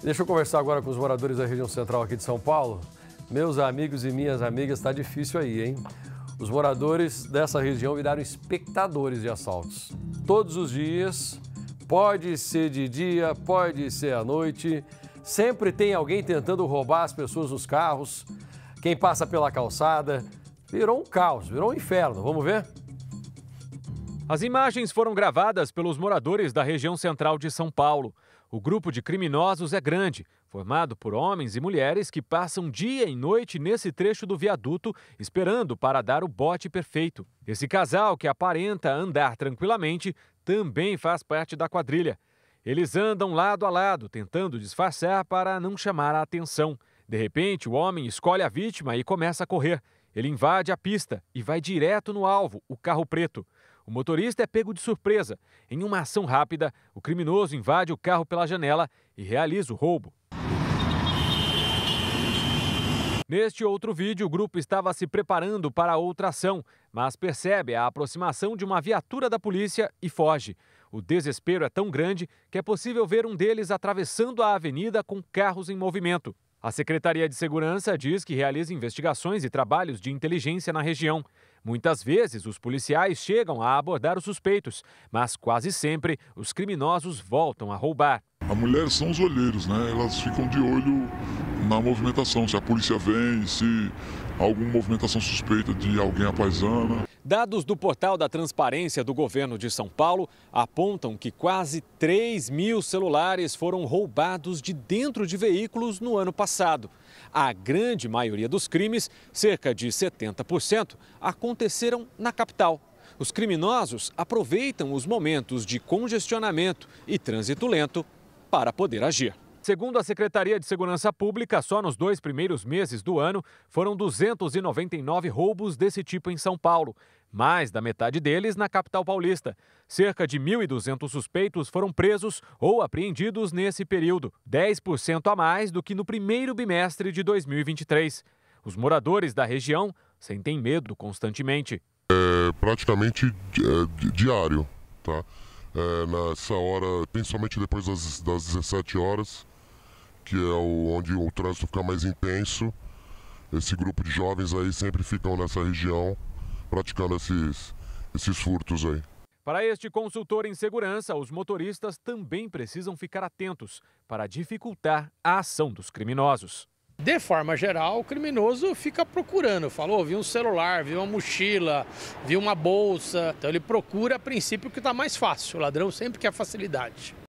Deixa eu conversar agora com os moradores da região central aqui de São Paulo. Meus amigos e minhas amigas, está difícil aí, hein? Os moradores dessa região viraram espectadores de assaltos. Todos os dias, pode ser de dia, pode ser à noite, sempre tem alguém tentando roubar as pessoas nos carros, quem passa pela calçada. Virou um caos, virou um inferno. Vamos ver? As imagens foram gravadas pelos moradores da região central de São Paulo. O grupo de criminosos é grande, formado por homens e mulheres que passam dia e noite nesse trecho do viaduto, esperando para dar o bote perfeito. Esse casal, que aparenta andar tranquilamente, também faz parte da quadrilha. Eles andam lado a lado, tentando disfarçar para não chamar a atenção. De repente, o homem escolhe a vítima e começa a correr. Ele invade a pista e vai direto no alvo, o carro preto. O motorista é pego de surpresa. Em uma ação rápida, o criminoso invade o carro pela janela e realiza o roubo. Neste outro vídeo, o grupo estava se preparando para outra ação, mas percebe a aproximação de uma viatura da polícia e foge. O desespero é tão grande que é possível ver um deles atravessando a avenida com carros em movimento. A Secretaria de Segurança diz que realiza investigações e trabalhos de inteligência na região. Muitas vezes, os policiais chegam a abordar os suspeitos, mas quase sempre os criminosos voltam a roubar. A mulher são os olheiros, né? Elas ficam de olho na movimentação, se a polícia vem, se alguma movimentação suspeita de alguém apaisana. Dados do portal da transparência do governo de São Paulo apontam que quase 3 mil celulares foram roubados de dentro de veículos no ano passado. A grande maioria dos crimes, cerca de 70%, aconteceram na capital. Os criminosos aproveitam os momentos de congestionamento e trânsito lento para poder agir. Segundo a Secretaria de Segurança Pública, só nos dois primeiros meses do ano foram 299 roubos desse tipo em São Paulo, mais da metade deles na capital paulista. Cerca de 1.200 suspeitos foram presos ou apreendidos nesse período, 10% a mais do que no primeiro bimestre de 2023. Os moradores da região sentem medo constantemente. É praticamente é, diário, tá? É, nessa hora, principalmente depois das, das 17 horas, que é o, onde o trânsito fica mais intenso. Esse grupo de jovens aí sempre ficam nessa região praticando esses, esses furtos aí. Para este consultor em segurança, os motoristas também precisam ficar atentos para dificultar a ação dos criminosos. De forma geral, o criminoso fica procurando. Falou, viu um celular, viu uma mochila, viu uma bolsa. Então ele procura, a princípio, o que está mais fácil. O ladrão sempre quer facilidade.